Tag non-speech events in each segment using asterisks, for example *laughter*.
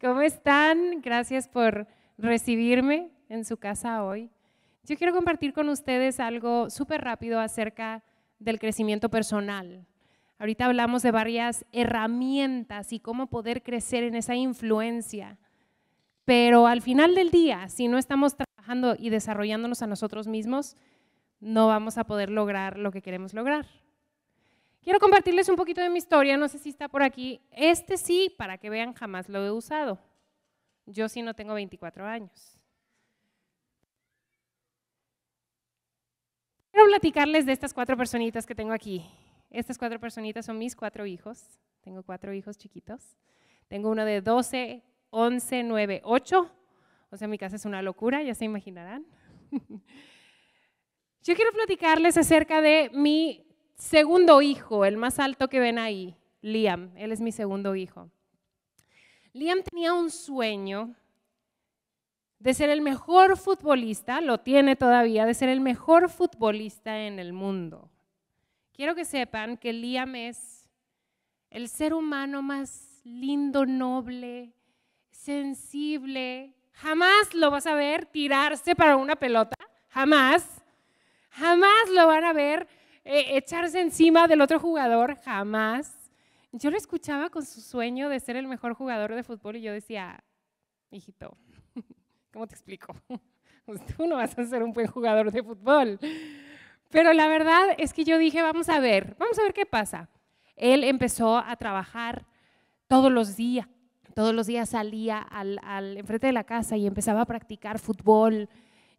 ¿Cómo están? Gracias por recibirme en su casa hoy. Yo quiero compartir con ustedes algo súper rápido acerca del crecimiento personal. Ahorita hablamos de varias herramientas y cómo poder crecer en esa influencia. Pero al final del día, si no estamos trabajando y desarrollándonos a nosotros mismos, no vamos a poder lograr lo que queremos lograr. Quiero compartirles un poquito de mi historia, no sé si está por aquí. Este sí, para que vean, jamás lo he usado. Yo sí no tengo 24 años. Quiero platicarles de estas cuatro personitas que tengo aquí. Estas cuatro personitas son mis cuatro hijos. Tengo cuatro hijos chiquitos. Tengo uno de 12, 11, 9, 8. O sea, mi casa es una locura, ya se imaginarán. *laughs* Yo quiero platicarles acerca de mi segundo hijo, el más alto que ven ahí, Liam, él es mi segundo hijo. Liam tenía un sueño de ser el mejor futbolista, lo tiene todavía, de ser el mejor futbolista en el mundo. Quiero que sepan que Liam es el ser humano más lindo, noble, sensible. Jamás lo vas a ver tirarse para una pelota, jamás. Jamás lo van a ver eh, echarse encima del otro jugador, jamás. Yo lo escuchaba con su sueño de ser el mejor jugador de fútbol y yo decía, hijito, *laughs* ¿cómo te explico? *laughs* Pues tú no vas a ser un buen jugador de fútbol. Pero la verdad es que yo dije, vamos a ver, vamos a ver qué pasa. Él empezó a trabajar todos los días, todos los días salía al, al enfrente de la casa y empezaba a practicar fútbol.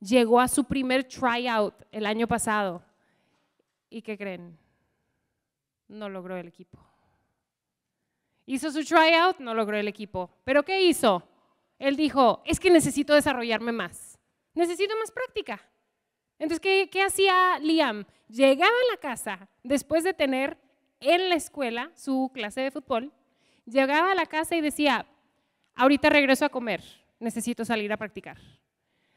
Llegó a su primer tryout el año pasado ¿Y qué creen? No logró el equipo. Hizo su tryout, no logró el equipo. ¿Pero qué hizo? Él dijo, es que necesito desarrollarme más. Necesito más práctica. Entonces, ¿qué, qué hacía Liam? Llegaba a la casa después de tener en la escuela su clase de fútbol, llegaba a la casa y decía, ahorita regreso a comer, necesito salir a practicar.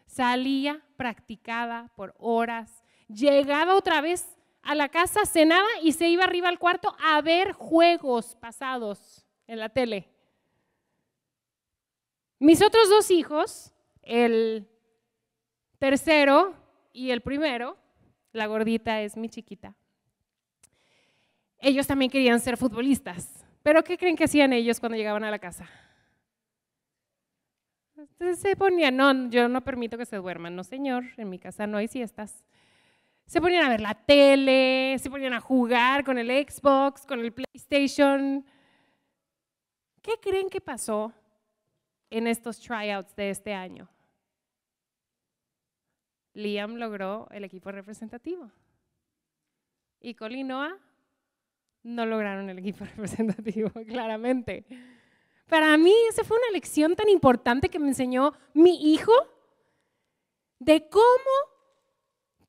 Salía, practicaba por horas, llegaba otra vez a la casa, cenaba y se iba arriba al cuarto a ver juegos pasados en la tele. Mis otros dos hijos, el tercero y el primero, la gordita es mi chiquita, ellos también querían ser futbolistas. Pero ¿qué creen que hacían ellos cuando llegaban a la casa? Entonces se ponían, no, yo no permito que se duerman, no señor, en mi casa no hay siestas. Se ponían a ver la tele, se ponían a jugar con el Xbox, con el PlayStation. ¿Qué creen que pasó en estos tryouts de este año? Liam logró el equipo representativo y Colinoa no lograron el equipo *laughs* representativo, claramente. Para mí esa fue una lección tan importante que me enseñó mi hijo de cómo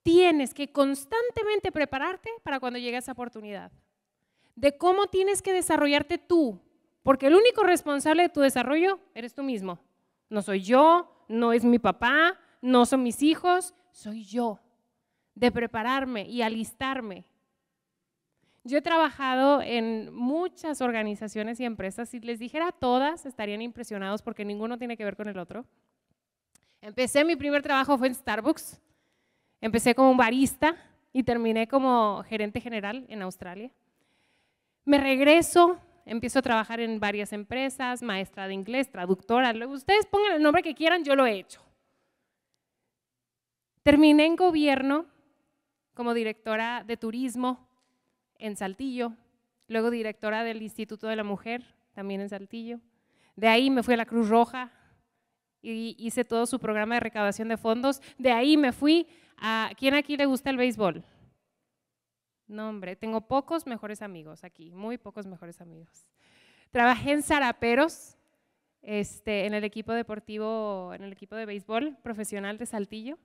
tienes que constantemente prepararte para cuando llegue esa oportunidad. De cómo tienes que desarrollarte tú, porque el único responsable de tu desarrollo eres tú mismo. No soy yo, no es mi papá, no son mis hijos, soy yo. De prepararme y alistarme. Yo he trabajado en muchas organizaciones y empresas. Si les dijera todas, estarían impresionados porque ninguno tiene que ver con el otro. Empecé mi primer trabajo fue en Starbucks. Empecé como barista y terminé como gerente general en Australia. Me regreso, empiezo a trabajar en varias empresas, maestra de inglés, traductora, ustedes pongan el nombre que quieran, yo lo he hecho. Terminé en gobierno como directora de turismo en Saltillo, luego directora del Instituto de la Mujer, también en Saltillo. De ahí me fui a la Cruz Roja, hice todo su programa de recaudación de fondos. De ahí me fui a... ¿Quién aquí le gusta el béisbol? No, hombre, tengo pocos mejores amigos aquí, muy pocos mejores amigos. Trabajé en Zaraperos, este, en el equipo deportivo, en el equipo de béisbol profesional de Saltillo.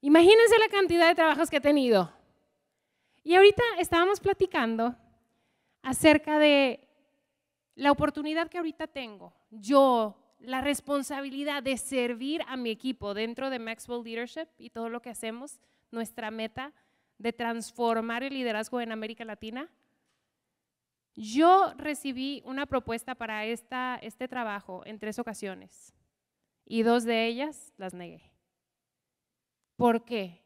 Imagínense la cantidad de trabajos que he tenido. Y ahorita estábamos platicando acerca de la oportunidad que ahorita tengo, yo la responsabilidad de servir a mi equipo dentro de Maxwell Leadership y todo lo que hacemos, nuestra meta de transformar el liderazgo en América Latina. Yo recibí una propuesta para esta, este trabajo en tres ocasiones y dos de ellas las negué. ¿Por qué?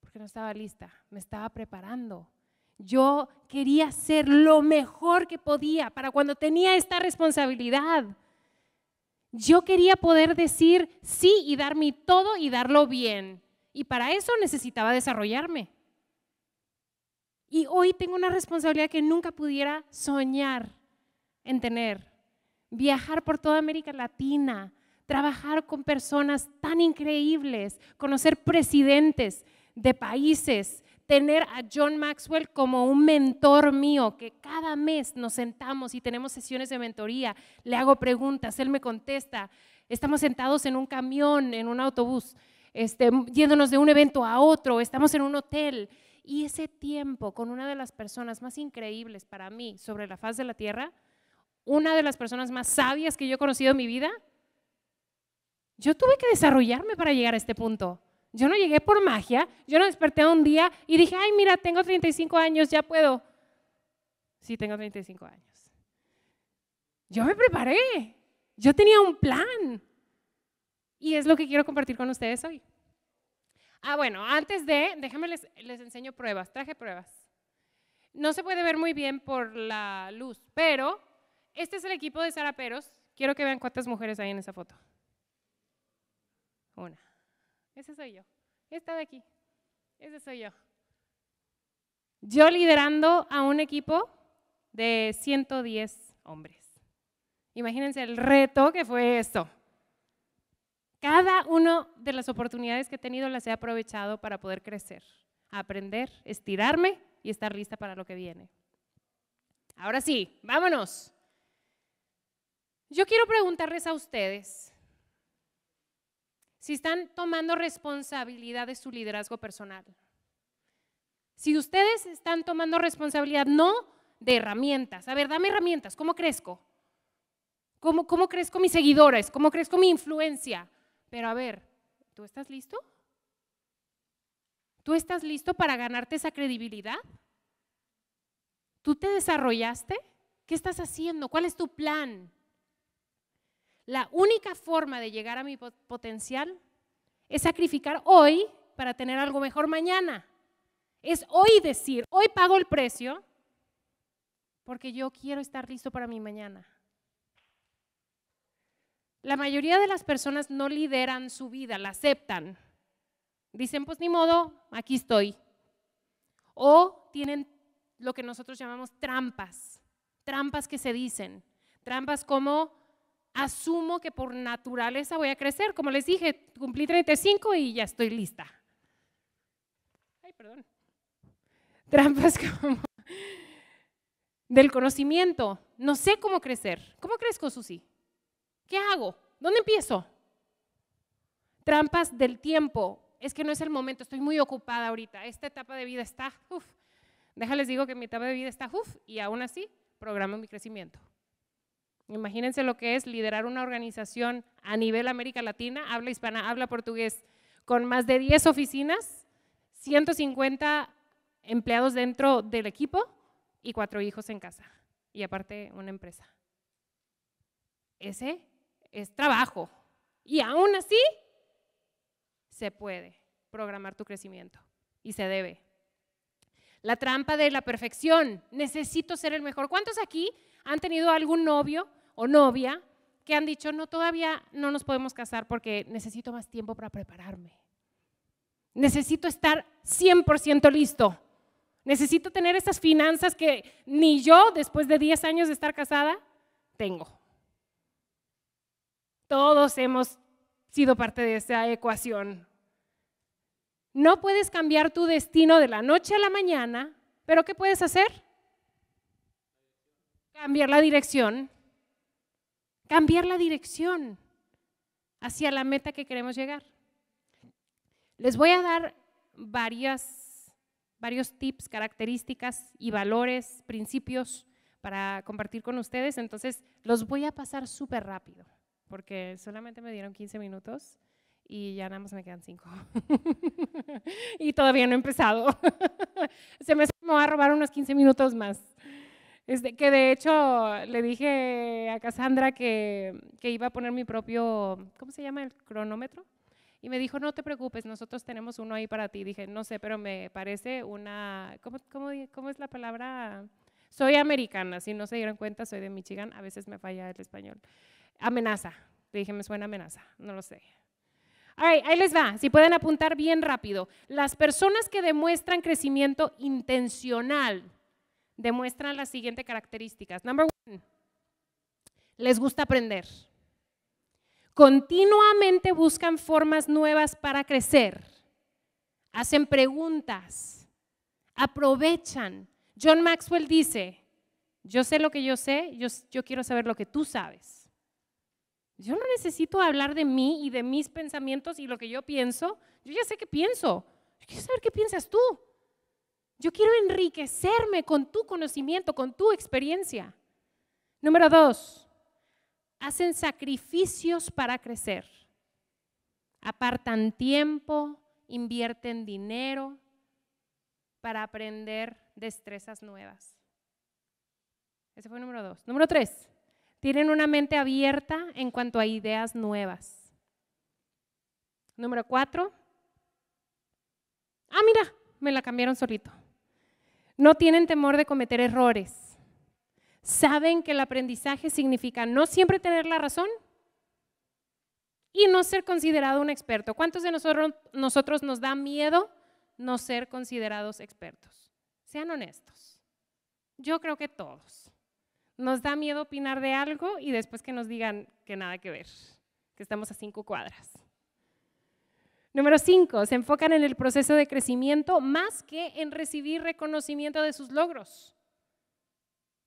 Porque no estaba lista, me estaba preparando. Yo quería ser lo mejor que podía para cuando tenía esta responsabilidad. Yo quería poder decir sí y dar mi todo y darlo bien. Y para eso necesitaba desarrollarme. Y hoy tengo una responsabilidad que nunca pudiera soñar en tener. Viajar por toda América Latina, trabajar con personas tan increíbles, conocer presidentes de países, tener a John Maxwell como un mentor mío, que cada mes nos sentamos y tenemos sesiones de mentoría, le hago preguntas, él me contesta, estamos sentados en un camión, en un autobús, este, yéndonos de un evento a otro, estamos en un hotel. Y ese tiempo con una de las personas más increíbles para mí sobre la faz de la tierra, una de las personas más sabias que yo he conocido en mi vida, yo tuve que desarrollarme para llegar a este punto. Yo no llegué por magia, yo no desperté un día y dije, ay, mira, tengo 35 años, ya puedo. Sí, tengo 35 años. Yo me preparé, yo tenía un plan. Y es lo que quiero compartir con ustedes hoy. Ah, bueno, antes de, déjenme les, les enseño pruebas, traje pruebas. No se puede ver muy bien por la luz, pero este es el equipo de zaraperos. Quiero que vean cuántas mujeres hay en esa foto. Una. Ese soy yo. Esta de aquí. Ese soy yo. Yo liderando a un equipo de 110 hombres. Imagínense el reto que fue esto. Cada una de las oportunidades que he tenido las he aprovechado para poder crecer, aprender, estirarme y estar lista para lo que viene. Ahora sí, vámonos. Yo quiero preguntarles a ustedes, si están tomando responsabilidad de su liderazgo personal. Si ustedes están tomando responsabilidad, no de herramientas. A ver, dame herramientas. ¿Cómo crezco? ¿Cómo, cómo crezco mis seguidores? ¿Cómo crezco mi influencia? Pero a ver, ¿tú estás listo? ¿Tú estás listo para ganarte esa credibilidad? ¿Tú te desarrollaste? ¿Qué estás haciendo? ¿Cuál es tu plan? La única forma de llegar a mi potencial es sacrificar hoy para tener algo mejor mañana. Es hoy decir, hoy pago el precio porque yo quiero estar listo para mi mañana. La mayoría de las personas no lideran su vida, la aceptan. Dicen, pues ni modo, aquí estoy. O tienen lo que nosotros llamamos trampas, trampas que se dicen, trampas como asumo que por naturaleza voy a crecer. Como les dije, cumplí 35 y ya estoy lista. Ay, perdón. Trampas *laughs* como del conocimiento. No sé cómo crecer. ¿Cómo crezco, Susi? ¿Qué hago? ¿Dónde empiezo? Trampas del tiempo. Es que no es el momento, estoy muy ocupada ahorita. Esta etapa de vida está, uf. Déjales digo que mi etapa de vida está, uf, y aún así programo mi crecimiento. Imagínense lo que es liderar una organización a nivel América Latina, habla hispana, habla portugués, con más de 10 oficinas, 150 empleados dentro del equipo y cuatro hijos en casa. Y aparte una empresa. Ese es trabajo. Y aún así, se puede programar tu crecimiento y se debe. La trampa de la perfección. Necesito ser el mejor. ¿Cuántos aquí ¿Han tenido algún novio o novia que han dicho, no, todavía no nos podemos casar porque necesito más tiempo para prepararme? Necesito estar 100% listo. Necesito tener esas finanzas que ni yo, después de 10 años de estar casada, tengo. Todos hemos sido parte de esa ecuación. No puedes cambiar tu destino de la noche a la mañana, pero ¿qué puedes hacer? Cambiar la dirección. Cambiar la dirección hacia la meta que queremos llegar. Les voy a dar varias, varios tips, características y valores, principios para compartir con ustedes. Entonces, los voy a pasar súper rápido, porque solamente me dieron 15 minutos y ya nada más me quedan 5. *laughs* y todavía no he empezado. *laughs* Se me, va a robar unos 15 minutos más. Este, que de hecho le dije a Cassandra que, iba a poner mi propio, ¿cómo se llama? El cronómetro. Y me dijo, no te preocupes, nosotros tenemos uno ahí para ti. Dije, no sé, pero me parece una, ¿cómo, cómo, es la palabra? Soy americana, si no se dieron cuenta, soy de Michigan, a veces me falla el español. Amenaza, le dije, me suena amenaza, no lo sé. Right, ahí les va, si pueden apuntar bien rápido. Las personas que demuestran crecimiento intencional, demuestran las siguientes características. Number one, les gusta aprender. Continuamente buscan formas nuevas para crecer. Hacen preguntas. Aprovechan. John Maxwell dice, yo sé lo que yo sé, yo, quiero saber lo que tú sabes. Yo no necesito hablar de mí y de mis pensamientos y lo que yo pienso. Yo ya sé qué pienso. quiero saber qué piensas tú. Yo quiero enriquecerme con tu conocimiento, con tu experiencia. Número dos, hacen sacrificios para crecer. Apartan tiempo, invierten dinero para aprender destrezas nuevas. Ese fue el número dos. Número tres, tienen una mente abierta en cuanto a ideas nuevas. Número cuatro, ah, mira, me la cambiaron solito. No tienen temor de cometer errores. Saben que el aprendizaje significa no siempre tener la razón y no ser considerado un experto. ¿Cuántos de nosotros, nos da miedo no ser considerados expertos? Sean honestos. Yo creo que todos. Nos da miedo opinar de algo y después que nos digan que nada que ver, que estamos a cinco cuadras. Número cinco, se enfocan en el proceso de crecimiento más que en recibir reconocimiento de sus logros.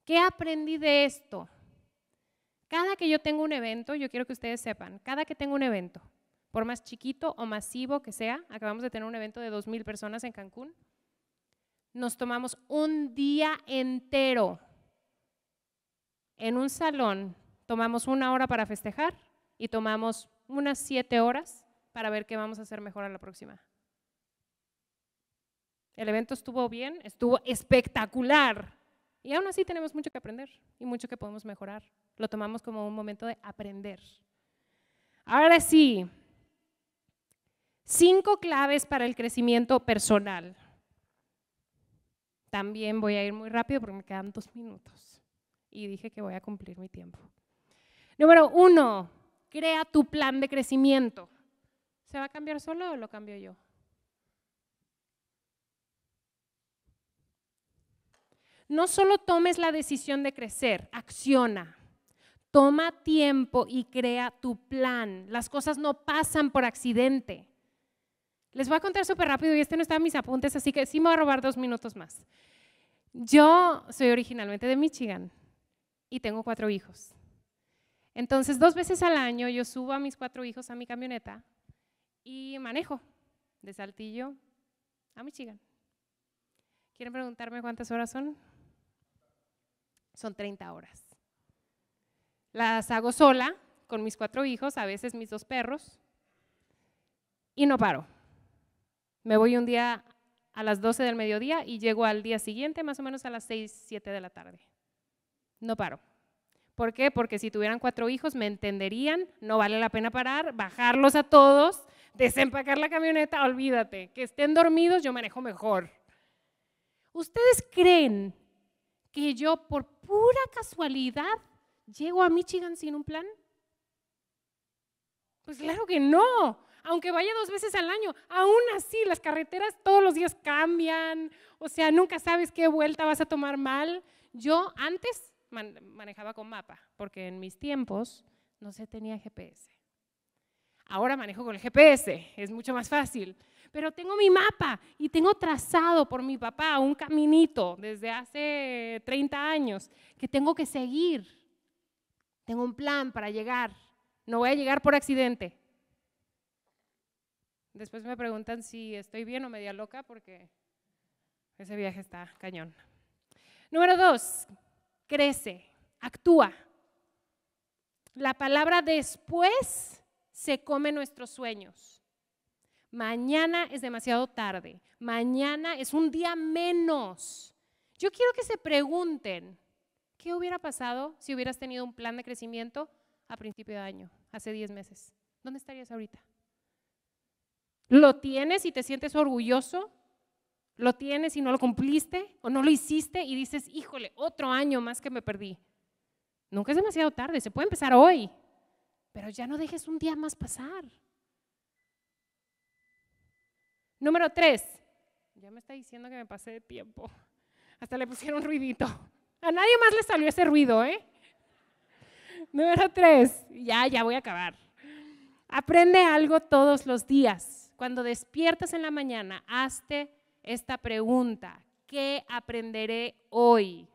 ¿Qué aprendí de esto? Cada que yo tengo un evento, yo quiero que ustedes sepan, cada que tengo un evento, por más chiquito o masivo que sea, acabamos de tener un evento de 2.000 personas en Cancún, nos tomamos un día entero en un salón, tomamos una hora para festejar y tomamos unas siete horas para ver qué vamos a hacer mejor a la próxima. El evento estuvo bien, estuvo espectacular. Y aún así tenemos mucho que aprender y mucho que podemos mejorar. Lo tomamos como un momento de aprender. Ahora sí, cinco claves para el crecimiento personal. También voy a ir muy rápido porque me quedan dos minutos. Y dije que voy a cumplir mi tiempo. Número uno, crea tu plan de crecimiento. ¿Se va a cambiar solo o lo cambio yo? No solo tomes la decisión de crecer, acciona. Toma tiempo y crea tu plan. Las cosas no pasan por accidente. Les voy a contar súper rápido y este no está en mis apuntes, así que sí me voy a robar dos minutos más. Yo soy originalmente de Michigan y tengo cuatro hijos. Entonces, dos veces al año yo subo a mis cuatro hijos a mi camioneta y manejo de Saltillo a Michigan. ¿Quieren preguntarme cuántas horas son? Son 30 horas. Las hago sola, con mis cuatro hijos, a veces mis dos perros, y no paro. Me voy un día a las 12 del mediodía y llego al día siguiente más o menos a las 6, 7 de la tarde. No paro. ¿Por qué? Porque si tuvieran cuatro hijos me entenderían, no vale la pena parar, bajarlos a todos, desempacar la camioneta, olvídate, que estén dormidos, yo manejo mejor. ¿Ustedes creen que yo por pura casualidad llego a Michigan sin un plan? Pues claro que no. Aunque vaya dos veces al año, aún así las carreteras todos los días cambian, o sea, nunca sabes qué vuelta vas a tomar mal. Yo antes manejaba con mapa, porque en mis tiempos no se tenía GPS. Ahora manejo con el GPS, es mucho más fácil. Pero tengo mi mapa y tengo trazado por mi papá un caminito desde hace 30 años que tengo que seguir. Tengo un plan para llegar. No voy a llegar por accidente. Después me preguntan si estoy bien o media loca porque ese viaje está cañón. Número dos, crece, actúa. La palabra después se come nuestros sueños. Mañana es demasiado tarde. Mañana es un día menos. Yo quiero que se pregunten, ¿qué hubiera pasado si hubieras tenido un plan de crecimiento a principio de año, hace 10 meses? ¿Dónde estarías ahorita? ¿Lo tienes y te sientes orgulloso? ¿Lo tienes y no lo cumpliste? ¿O no lo hiciste y dices, híjole, otro año más que me perdí? Nunca es demasiado tarde, se puede empezar hoy pero ya no dejes un día más pasar. Número tres, ya me está diciendo que me pasé de tiempo. Hasta le pusieron un ruidito. A nadie más le salió ese ruido, ¿eh? Número tres, ya, ya voy a acabar. Aprende algo todos los días. Cuando despiertas en la mañana, hazte esta pregunta. ¿Qué aprenderé hoy?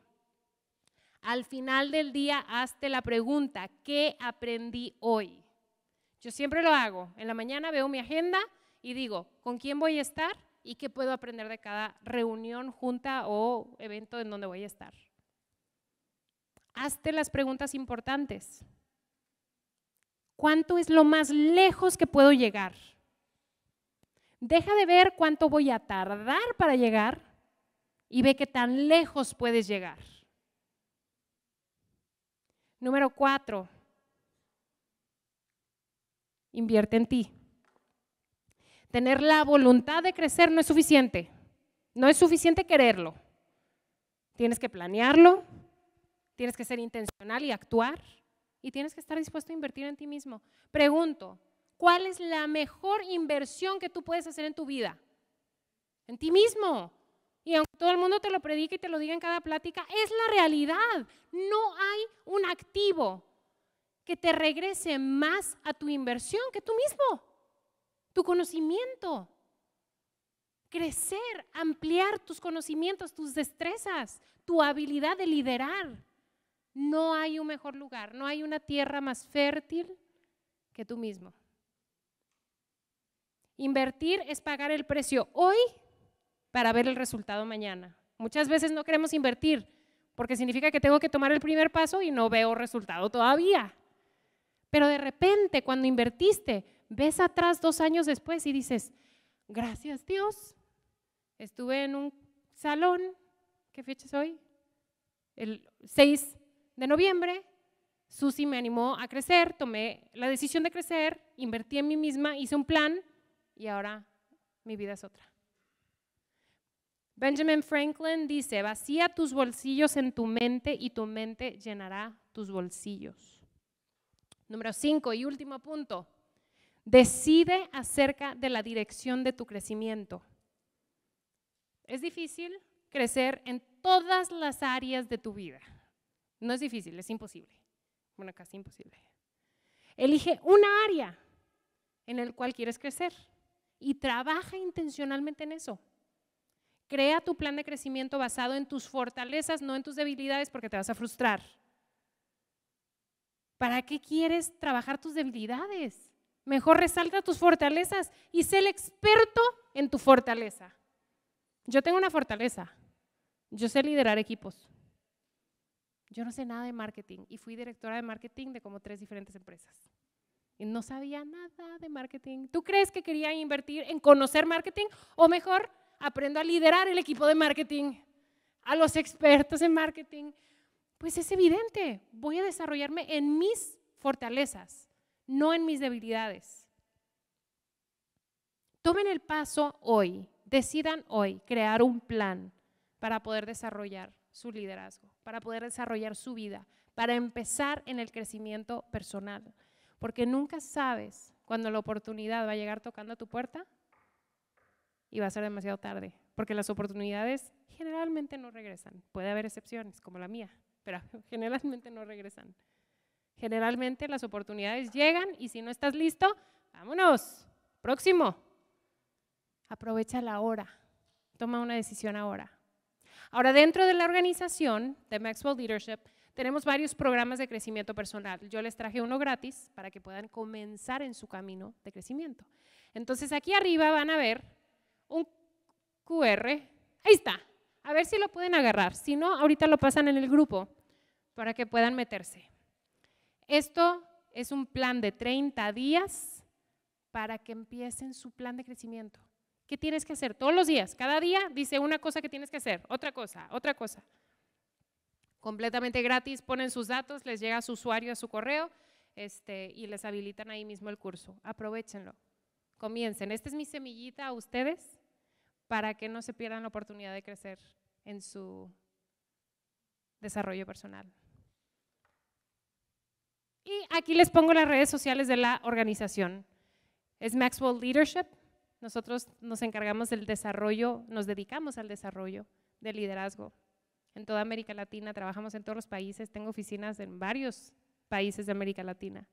Al final del día, hazte la pregunta, ¿qué aprendí hoy? Yo siempre lo hago. En la mañana veo mi agenda y digo, ¿con quién voy a estar? ¿Y qué puedo aprender de cada reunión, junta o evento en donde voy a estar? Hazte las preguntas importantes. ¿Cuánto es lo más lejos que puedo llegar? Deja de ver cuánto voy a tardar para llegar y ve qué tan lejos puedes llegar. Número cuatro, invierte en ti. Tener la voluntad de crecer no es suficiente. No es suficiente quererlo. Tienes que planearlo, tienes que ser intencional y actuar y tienes que estar dispuesto a invertir en ti mismo. Pregunto, ¿cuál es la mejor inversión que tú puedes hacer en tu vida? En ti mismo. Y aunque todo el mundo te lo predique y te lo diga en cada plática, es la realidad. No hay un activo que te regrese más a tu inversión que tú mismo, tu conocimiento. Crecer, ampliar tus conocimientos, tus destrezas, tu habilidad de liderar. No hay un mejor lugar, no hay una tierra más fértil que tú mismo. Invertir es pagar el precio hoy para ver el resultado mañana. Muchas veces no queremos invertir porque significa que tengo que tomar el primer paso y no veo resultado todavía. Pero de repente, cuando invertiste, ves atrás dos años después y dices, gracias Dios, estuve en un salón, ¿qué fecha es hoy? El 6 de noviembre, Susi me animó a crecer, tomé la decisión de crecer, invertí en mí misma, hice un plan y ahora mi vida es otra. Benjamin Franklin dice, vacía tus bolsillos en tu mente y tu mente llenará tus bolsillos. Número cinco y último punto, decide acerca de la dirección de tu crecimiento. Es difícil crecer en todas las áreas de tu vida. No es difícil, es imposible. Bueno, casi imposible. Elige una área en la cual quieres crecer y trabaja intencionalmente en eso. Crea tu plan de crecimiento basado en tus fortalezas, no en tus debilidades, porque te vas a frustrar. ¿Para qué quieres trabajar tus debilidades? Mejor resalta tus fortalezas y sé el experto en tu fortaleza. Yo tengo una fortaleza. Yo sé liderar equipos. Yo no sé nada de marketing y fui directora de marketing de como tres diferentes empresas. Y no sabía nada de marketing. ¿Tú crees que quería invertir en conocer marketing o mejor aprendo a liderar el equipo de marketing, a los expertos en marketing, pues es evidente, voy a desarrollarme en mis fortalezas, no en mis debilidades. Tomen el paso hoy, decidan hoy crear un plan para poder desarrollar su liderazgo, para poder desarrollar su vida, para empezar en el crecimiento personal, porque nunca sabes cuando la oportunidad va a llegar tocando a tu puerta y va a ser demasiado tarde, porque las oportunidades generalmente no regresan. Puede haber excepciones, como la mía, pero *laughs* generalmente no regresan. Generalmente las oportunidades llegan y si no estás listo, vámonos, próximo. Aprovecha la hora, toma una decisión ahora. Ahora, dentro de la organización de Maxwell Leadership, tenemos varios programas de crecimiento personal. Yo les traje uno gratis para que puedan comenzar en su camino de crecimiento. Entonces, aquí arriba van a ver un QR. Ahí está. A ver si lo pueden agarrar. Si no, ahorita lo pasan en el grupo para que puedan meterse. Esto es un plan de 30 días para que empiecen su plan de crecimiento. ¿Qué tienes que hacer? Todos los días, cada día dice una cosa que tienes que hacer, otra cosa, otra cosa. Completamente gratis, ponen sus datos, les llega a su usuario, a su correo, este, y les habilitan ahí mismo el curso. Aprovechenlo, comiencen. Esta es mi semillita a ustedes para que no se pierdan la oportunidad de crecer en su desarrollo personal. Y aquí les pongo las redes sociales de la organización. Es Maxwell Leadership. Nosotros nos encargamos del desarrollo, nos dedicamos al desarrollo del liderazgo. En toda América Latina, trabajamos en todos los países, tengo oficinas en varios países de América Latina.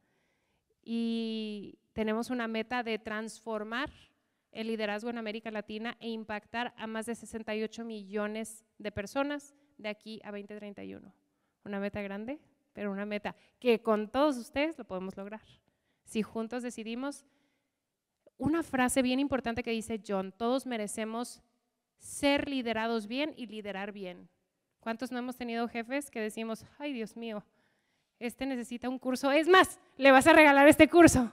Y tenemos una meta de transformar el liderazgo en América Latina e impactar a más de 68 millones de personas de aquí a 2031. Una meta grande, pero una meta que con todos ustedes lo podemos lograr. Si juntos decidimos, una frase bien importante que dice John, todos merecemos ser liderados bien y liderar bien. ¿Cuántos no hemos tenido jefes que decimos, ay Dios mío, este necesita un curso? Es más, le vas a regalar este curso.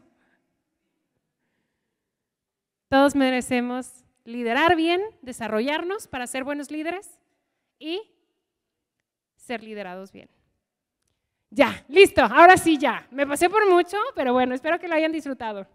Todos merecemos liderar bien, desarrollarnos para ser buenos líderes y ser liderados bien. Ya, listo, ahora sí ya. Me pasé por mucho, pero bueno, espero que lo hayan disfrutado.